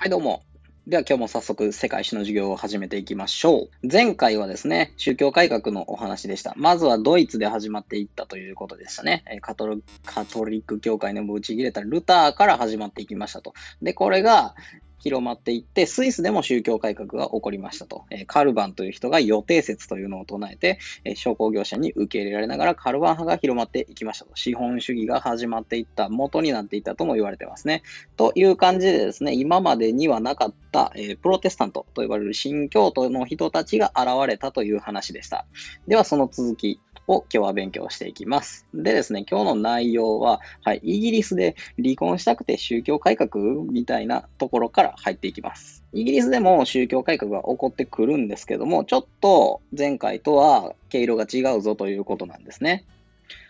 はいどうも。では今日も早速世界史の授業を始めていきましょう。前回はですね、宗教改革のお話でした。まずはドイツで始まっていったということでしたね。カトリック教会のブチ切れたルターから始まっていきましたと。で、これが、広まっていって、スイスでも宗教改革が起こりましたと。えカルバンという人が予定説というのを唱えて、え商工業者に受け入れられながらカルバン派が広まっていきましたと。資本主義が始まっていった元になっていったとも言われてますね。という感じでですね、今までにはなかった、えプロテスタントと呼ばれる新教徒の人たちが現れたという話でした。ではその続き。を今日は勉強していきます。でですね、今日の内容は、はい、イギリスで離婚したくて宗教改革みたいなところから入っていきます。イギリスでも宗教改革が起こってくるんですけども、ちょっと前回とは毛色が違うぞということなんですね。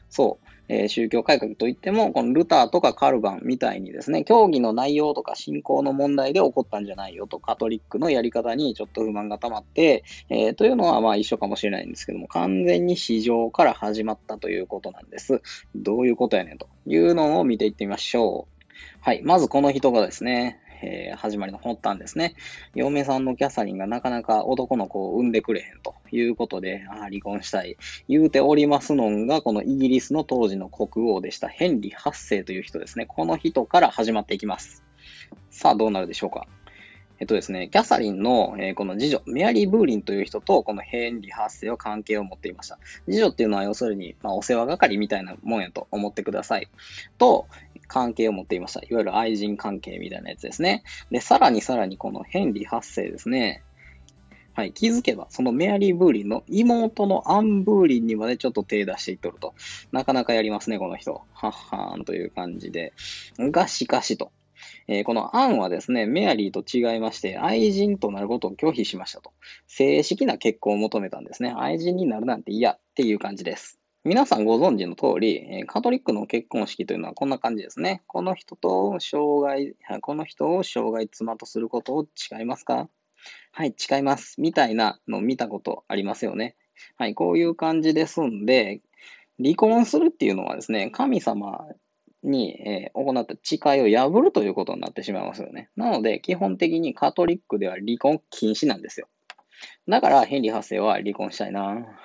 そう。えー、宗教改革といっても、このルターとかカルバンみたいにですね、教義の内容とか信仰の問題で起こったんじゃないよと、カトリックのやり方にちょっと不満が溜まって、えー、というのはまあ一緒かもしれないんですけども、完全に市場から始まったということなんです。どういうことやねんというのを見ていってみましょう。はい。まずこの人がですね、えー、始まりの発端ですね。嫁さんのキャサリンがなかなか男の子を産んでくれへんということで、あ離婚したい。言うておりますのんが、このイギリスの当時の国王でした、ヘンリー8世という人ですね。この人から始まっていきます。さあ、どうなるでしょうか。えっとですね、キャサリンの、えー、この次女、メアリー・ブーリンという人と、このヘンリー8世は関係を持っていました。次女っていうのは要するに、まあ、お世話係みたいなもんやと思ってください。と、関係を持っていました。いわゆる愛人関係みたいなやつですね。で、さらにさらにこのヘンリー8世ですね。はい、気づけば、そのメアリー・ブーリンの妹のアン・ブーリンにまでちょっと手出していっとると。なかなかやりますね、この人。はっはーんという感じで。が、しかしと。えー、このアンはですね、メアリーと違いまして、愛人となることを拒否しましたと。正式な結婚を求めたんですね。愛人になるなんて嫌っていう感じです。皆さんご存知の通り、カトリックの結婚式というのはこんな感じですね。この人と障害、この人を障害妻とすることを誓いますかはい、誓います。みたいなのを見たことありますよね。はい、こういう感じですんで、離婚するっていうのはですね、神様に、え行った誓いを破るということになってしまいますよね。なので、基本的にカトリックでは離婚禁止なんですよ。だから、ヘンリー発生は離婚したいな。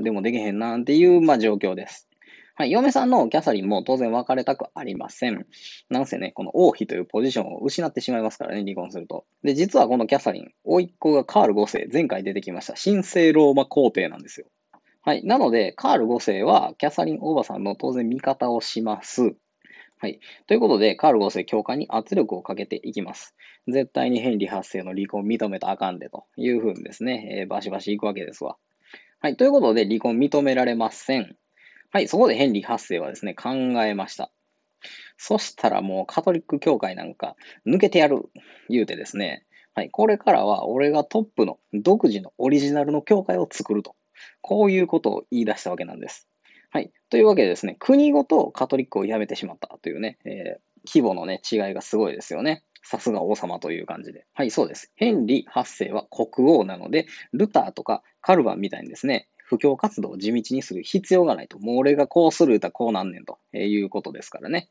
でもできへんなんていう、まあ、状況です。はい、嫁さんのキャサリンも当然別れたくありません。なんせね、この王妃というポジションを失ってしまいますからね、離婚すると。で、実はこのキャサリン、甥っ子がカール5世、前回出てきました、神聖ローマ皇帝なんですよ。はい。なので、カール5世は、キャサリンおばさんの当然味方をします。はい。ということで、カール5世教官に圧力をかけていきます。絶対にヘンリー8世の離婚を認めたあかんでというふうにですね、えー、バシバシ行くわけですわ。はい。ということで、離婚認められません。はい。そこでヘンリー8世はですね、考えました。そしたらもうカトリック教会なんか抜けてやる言うてですね、はい、これからは俺がトップの独自のオリジナルの教会を作ると。こういうことを言い出したわけなんです。はい。というわけでですね、国ごとカトリックを辞めてしまったというね、えー、規模のね、違いがすごいですよね。さすが王様という感じで。はい、そうです。ヘンリー8世は国王なので、ルターとかカルバンみたいにですね、布教活動を地道にする必要がないと。もう俺がこうする歌こうなんねんということですからね。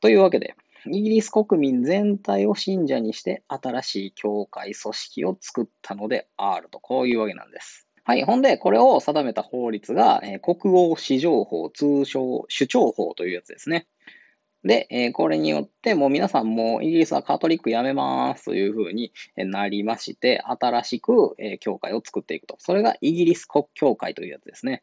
というわけで、イギリス国民全体を信者にして新しい教会組織を作ったのであると、こういうわけなんです。はい。ほんで、これを定めた法律が、えー、国王史上法、通称主張法というやつですね。で、えこれによってもう皆さんもイギリスはカトリックやめますというふうになりまして、新しく、え教会を作っていくと。それがイギリス国教会というやつですね。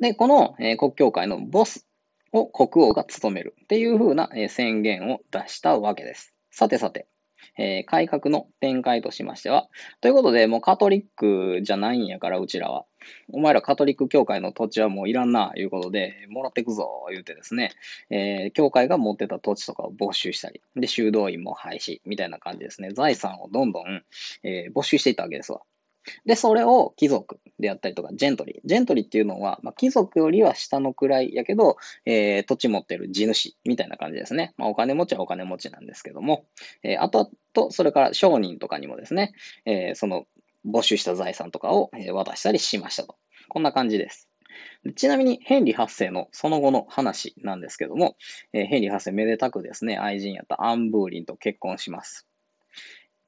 で、この、え国教会のボスを国王が務めるっていうふうな、え宣言を出したわけです。さてさて、え改革の展開としましては、ということで、もうカトリックじゃないんやから、うちらは。お前らカトリック教会の土地はもういらんな、いうことで、もらってくぞ、言うてですね、えー、教会が持ってた土地とかを没収したり、で、修道院も廃止、みたいな感じですね。財産をどんどん、えー、没収していったわけですわ。で、それを貴族であったりとか、ジェントリー。ジェントリーっていうのは、まあ、貴族よりは下の位やけど、えー、土地持ってる地主みたいな感じですね。まあ、お金持ちはお金持ちなんですけども、えー、あと、それから商人とかにもですね、えー、その募集した財産とかを渡したりしましたと。こんな感じです。ちなみに、ヘンリー8世のその後の話なんですけども、えー、ヘンリー8世めでたくですね、愛人やったアン・ブーリンと結婚します。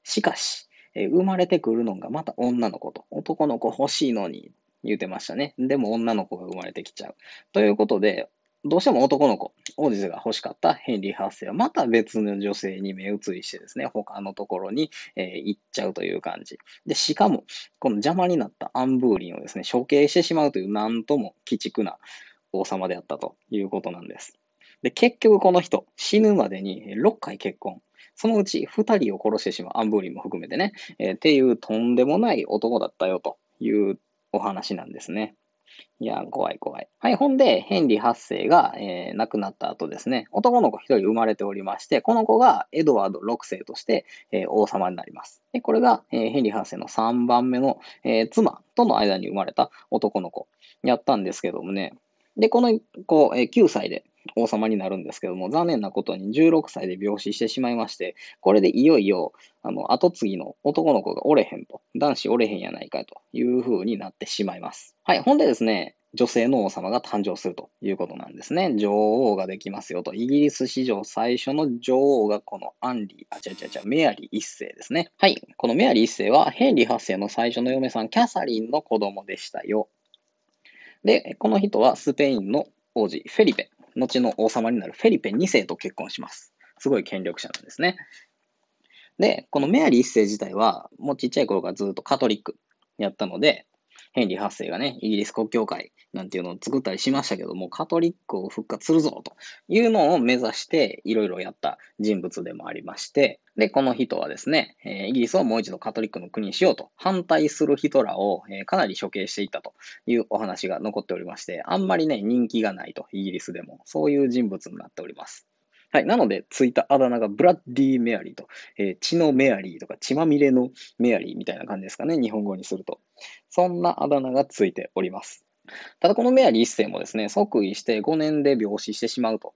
しかし、えー、生まれてくるのがまた女の子と、男の子欲しいのに、言うてましたね。でも女の子が生まれてきちゃう。ということで、どうしても男の子、王子が欲しかったヘンリー8世はまた別の女性に目移りしてですね、他のところに、え行っちゃうという感じ。で、しかも、この邪魔になったアンブーリンをですね、処刑してしまうという、なんとも鬼畜な王様であったということなんです。で、結局この人、死ぬまでに6回結婚。そのうち2人を殺してしまう、アンブーリンも含めてね、えー、っていうとんでもない男だったよというお話なんですね。いや、怖い怖い。はい、ほんで、ヘンリー8世が、えー、亡くなった後ですね、男の子1人生まれておりまして、この子がエドワード6世として、えー、王様になります。でこれが、えー、ヘンリー8世の3番目の、え妻との間に生まれた男の子やったんですけどもね、で、この子、9歳で王様になるんですけども、残念なことに16歳で病死してしまいまして、これでいよいよ、あの、後継ぎの男の子がおれへんと、男子おれへんやないかという風になってしまいます。はい、ほんでですね、女性の王様が誕生するということなんですね。女王ができますよと。イギリス史上最初の女王がこのアンリー、あ、ちゃちゃちゃ、メアリー一世ですね。はい。このメアリー一世はヘンリー8世の最初の嫁さん、キャサリンの子供でしたよ。で、この人はスペインの王子フェリペ、後の王様になるフェリペ2世と結婚します。すごい権力者なんですね。で、このメアリー1世自体は、もうちっちゃい頃からずっとカトリックやったので、ヘンリー8世がね、イギリス国教会なんていうのを作ったりしましたけども、カトリックを復活するぞというのを目指していろいろやった人物でもありまして、で、この人はですね、イギリスをもう一度カトリックの国にしようと反対する人らをかなり処刑していったというお話が残っておりまして、あんまりね、人気がないと、イギリスでも。そういう人物になっております。はい。なので、ついたあだ名がブラッディ・メアリーと、えー、血のメアリーとか血まみれのメアリーみたいな感じですかね。日本語にすると。そんなあだ名がついております。ただこのメアリー一世もですね、即位して5年で病死してしまうと。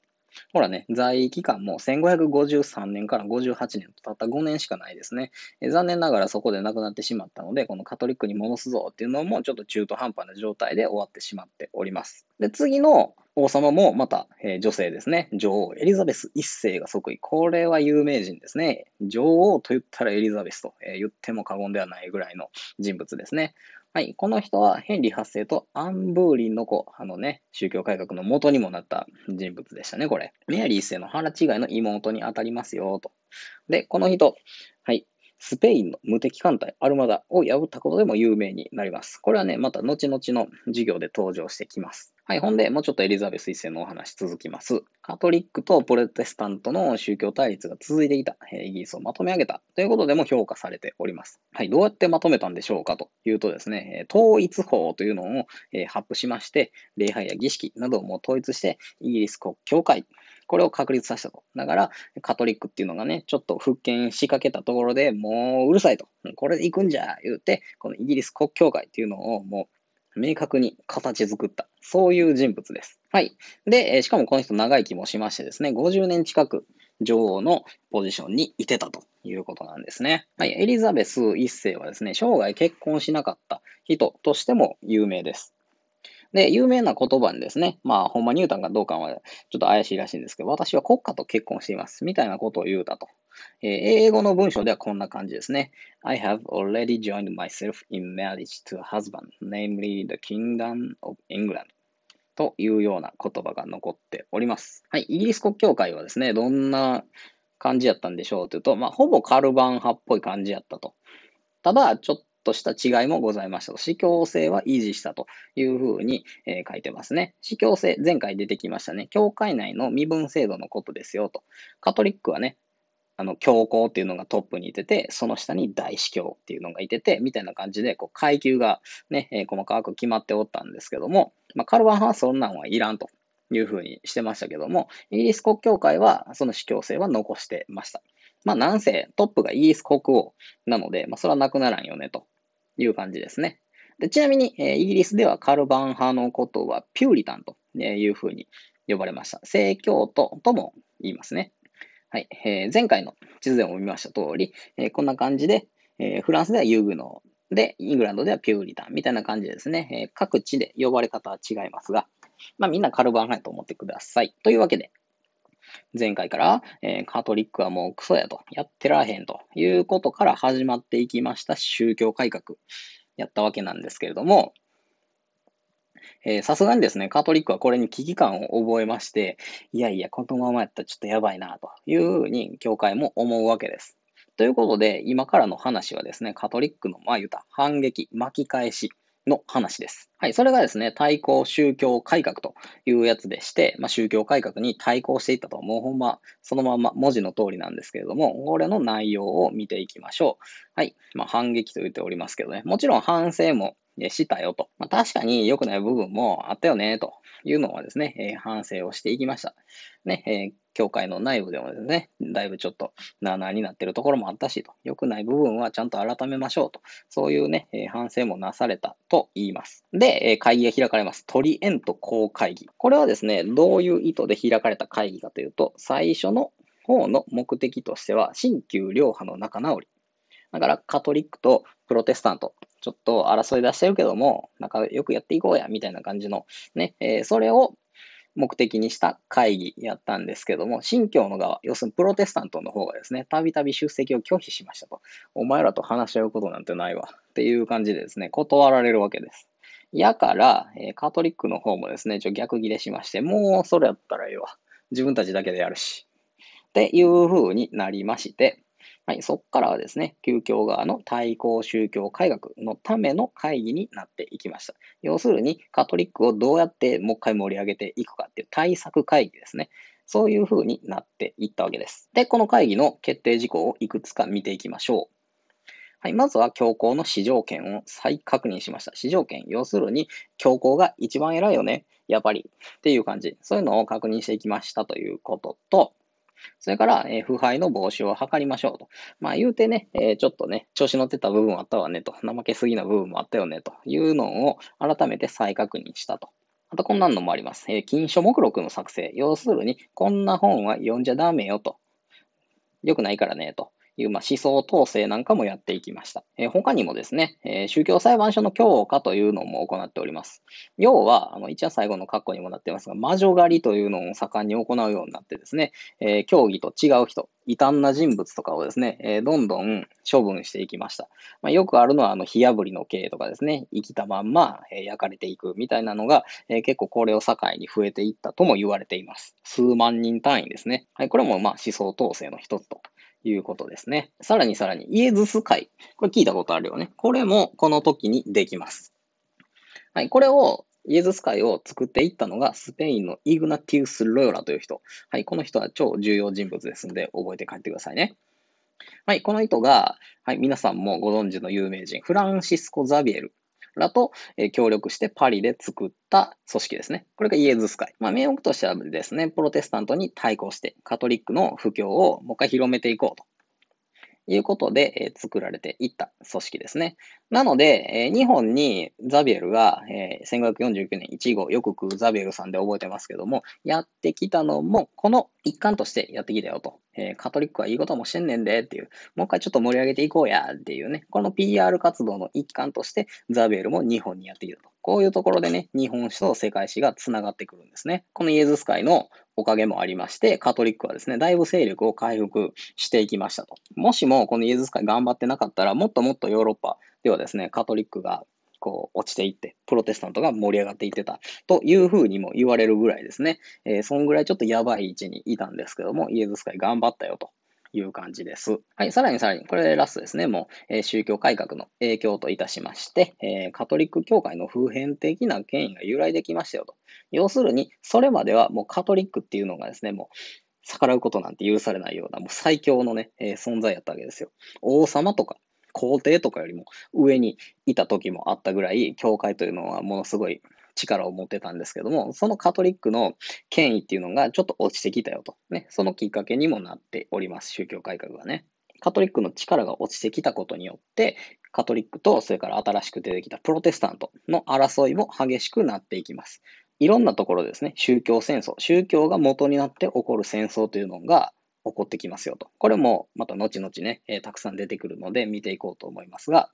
ほらね、在位期間も1553年から58年とたった5年しかないですね。え残念ながらそこで亡くなってしまったので、このカトリックに戻すぞっていうのもちょっと中途半端な状態で終わってしまっております。で、次の王様もまた、え女性ですね。女王エリザベス1世が即位。これは有名人ですね。女王と言ったらエリザベスと、え言っても過言ではないぐらいの人物ですね。はい、この人はヘンリー8世とアン・ブーリンの子、あのね、宗教改革の元にもなった人物でしたね、これ。メアリー1世の腹違いの妹に当たりますよ、と。で、この人、はい、スペインの無敵艦隊アルマダを破ったことでも有名になります。これはね、また後々の授業で登場してきます。はい。ほんで、もうちょっとエリザベス一世のお話続きます。カトリックとプロテスタントの宗教対立が続いていた、イギリスをまとめ上げたということでも評価されております。はい。どうやってまとめたんでしょうかというとですね、統一法というのを発布しまして、礼拝や儀式などをもう統一して、イギリス国教会、これを確立させたと。だから、カトリックっていうのがね、ちょっと復権しかけたところでもううるさいと。これで行くんじゃ、言うて、このイギリス国教会っていうのをもう明確に形作ったそういう人物です。はい。で、しかもこの人長生きもしましてですね、50年近く女王のポジションにいてたということなんですね。はい。エリザベス1世はですね、生涯結婚しなかった人としても有名です。で、有名な言葉にですね、まあ、ほんまニュータンかどうかはちょっと怪しいらしいんですけど、私は国家と結婚しています、みたいなことを言うたと。えー、英語の文章ではこんな感じですね。I have already joined myself in marriage to a husband, namely the Kingdom of England. というような言葉が残っております。はい、イギリス国教会はですね、どんな感じやったんでしょうというと、まあ、ほぼカルバン派っぽい感じやったと。ただ、ちょっとした違いもございましたと。司教制は維持したというふうに、えー、書いてますね。司教制、前回出てきましたね。教会内の身分制度のことですよと。カトリックはね、あの、教皇っていうのがトップにいてて、その下に大司教っていうのがいてて、みたいな感じで、こう、階級がね、えー、細かく決まっておったんですけども、まあ、カルバン派はそんなんはいらんというふうにしてましたけども、イギリス国教会はその主教制は残してました。まあ、なんせトップがイギリス国王なので、まあ、それはなくならんよね、という感じですね。でちなみに、えー、イギリスではカルバン派のことはピューリタンというふうに呼ばれました。正教徒とも言いますね。はい、えー、前回の地図でも見ました通り、えー、こんな感じで、えー、フランスではユグノーで、イングランドではピューリタンみたいな感じですね、えー、各地で呼ばれ方は違いますが、まあ、みんなカルバンやと思ってください。というわけで、前回から、えー、カトリックはもうクソやと、やってらへんということから始まっていきました宗教改革やったわけなんですけれども、さすがにですね、カトリックはこれに危機感を覚えまして、いやいや、このままやったらちょっとやばいな、というふうに、教会も思うわけです。ということで、今からの話はですね、カトリックの、まあ言うた、反撃、巻き返しの話です。はい、それがですね、対抗宗教改革というやつでして、まあ、宗教改革に対抗していったと、もうほんま、そのまま文字の通りなんですけれども、これの内容を見ていきましょう。はい、まあ、反撃と言っておりますけどね、もちろん反省もしたよと。まあ、確かに良くない部分もあったよね、というのはですね、えー、反省をしていきました。ね、えー、教会の内部でもですね、だいぶちょっとなあなあになってるところもあったし、と。良くない部分はちゃんと改めましょうと。そういうね、えー、反省もなされたと言います。で、え会議が開かれます。トリエント公会議。これはですね、どういう意図で開かれた会議かというと、最初の方の目的としては、新旧両派の仲直り。だから、カトリックとプロテスタント、ちょっと争い出してるけども、なんかよくやっていこうや、みたいな感じの、ね、えー、それを目的にした会議やったんですけども、信教の側、要するにプロテスタントの方がですね、たびたび出席を拒否しましたと。お前らと話し合うことなんてないわ。っていう感じでですね、断られるわけです。やから、えー、カトリックの方もですね、ちょ逆ギレしまして、もうそれやったらいいわ。自分たちだけでやるし。っていう風になりまして、はい、そこからはですね、旧教側の対抗宗教改革のための会議になっていきました。要するに、カトリックをどうやってもう一回盛り上げていくかっていう対策会議ですね。そういうふうになっていったわけです。で、この会議の決定事項をいくつか見ていきましょう。はい、まずは教皇の市場権を再確認しました。市場権、要するに教皇が一番偉いよね、やっぱりっていう感じ。そういうのを確認していきましたということと、それから、えー、腐敗の防止を図りましょうと。まあ、言うてね、えー、ちょっとね、調子乗ってた部分あったわねと、怠けすぎな部分もあったよねというのを改めて再確認したと。あと、こんなのもあります。えー、禁書目録の作成。要するに、こんな本は読んじゃダメよと。良くないからねと。いう、まあ、思想統制なんかもやっていきました。えー、他にもですね、えー、宗教裁判所の強化というのも行っております。要は、あの一応最後の括弧にもなってますが、魔女狩りというのを盛んに行うようになってですね、えー、教義と違う人、異端な人物とかをですね、えどんどん処分していきました。まあ、よくあるのは、あの、火炙りの刑とかですね、生きたまんま、え焼かれていくみたいなのが、え結構これを境に増えていったとも言われています。数万人単位ですね。はい、これもまあ思想統制の一つということですね。さらにさらに、イエズス会。これ聞いたことあるよね。これもこの時にできます。はい、これを、イエズス会を作っていったのが、スペインのイグナティウス・ロヨラという人。はい、この人は超重要人物ですので、覚えて帰ってくださいね。はい、この人が、はい、皆さんもご存知の有名人、フランシスコ・ザビエル。らと、え協力してパリで作った組織ですね。これがイエズス会。まあ、名目としてはですね、プロテスタントに対抗して、カトリックの布教をもう一回広めていこうということで、え作られていった組織ですね。なので、え日本にザビエルが、え1549年1号、よくザビエルさんで覚えてますけども、やってきたのも、この一環としてやってきたよと。えカトリックはいいこともしてんねんでっていう、もう一回ちょっと盛り上げていこうやっていうね、この PR 活動の一環として、ザビエルも日本にやってきたと。こういうところでね、日本史と世界史が繋がってくるんですね。このイエズス会のおかげもありまして、カトリックはですね、だいぶ勢力を回復していきましたと。もしもこのイエズス会頑張ってなかったら、もっともっとヨーロッパではですね、カトリックがこう落ちていって、プロテスタントが盛り上がっていってたというふうにも言われるぐらいですね、えー、そんぐらいちょっとやばい位置にいたんですけども、イエズス会頑張ったよという感じです。はい、さらにさらに、これラストですね、もう、えー、宗教改革の影響といたしまして、えー、カトリック教会の普遍的な権威が由来できましたよと。要するに、それまではもうカトリックっていうのがですね、もう、逆らうことなんて許されないような、もう最強のね、えー、存在やったわけですよ。王様とか、皇帝とかよりも上にいた時もあったぐらい、教会というのはものすごい力を持ってたんですけども、そのカトリックの権威っていうのがちょっと落ちてきたよと。ね、そのきっかけにもなっております、宗教改革がね。カトリックの力が落ちてきたことによって、カトリックと、それから新しく出てきたプロテスタントの争いも激しくなっていきます。いろんなところですね、宗教戦争、宗教が元になって起こる戦争というのが起こってきますよと。これもまた後々ね、えー、たくさん出てくるので見ていこうと思いますが、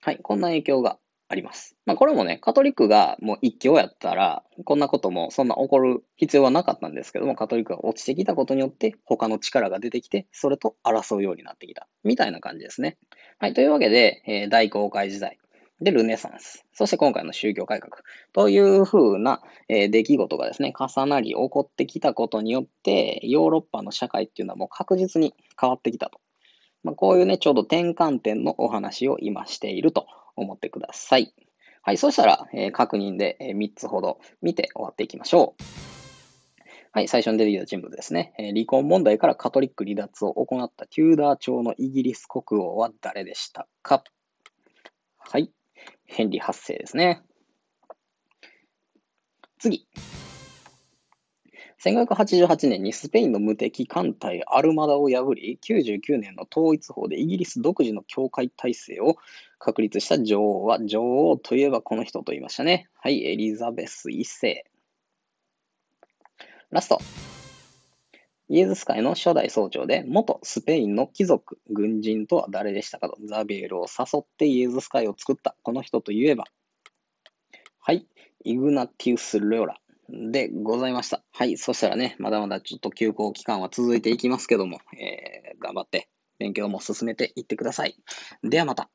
はい、こんな影響があります。まあ、これもね、カトリックがもう一強やったら、こんなこともそんな起こる必要はなかったんですけども、カトリックが落ちてきたことによって、他の力が出てきて、それと争うようになってきた。みたいな感じですね。はい、というわけで、えー、大航海時代。で、ルネサンス。そして今回の宗教改革。というふうな、えー、出来事がですね、重なり起こってきたことによって、ヨーロッパの社会っていうのはもう確実に変わってきたと。まあ、こういうね、ちょうど転換点のお話を今していると思ってください。はい、そしたら、えー、確認で、え3つほど見て終わっていきましょう。はい、最初に出てきた人物ですね、え離婚問題からカトリック離脱を行ったテューダー朝のイギリス国王は誰でしたかはい、ヘンリー8世ですね。次。1588年にスペインの無敵艦隊アルマダを破り、99年の統一法でイギリス独自の教会体制を確立した女王は、女王といえばこの人と言いましたね。はい、エリザベス一世。ラスト。イエズス会の初代総長で、元スペインの貴族、軍人とは誰でしたかと、ザビエルを誘ってイエズス会を作った、この人といえば、はい、イグナティウス・ロオラ。でございました。はい。そしたらね、まだまだちょっと休校期間は続いていきますけども、えー、頑張って勉強も進めていってください。ではまた。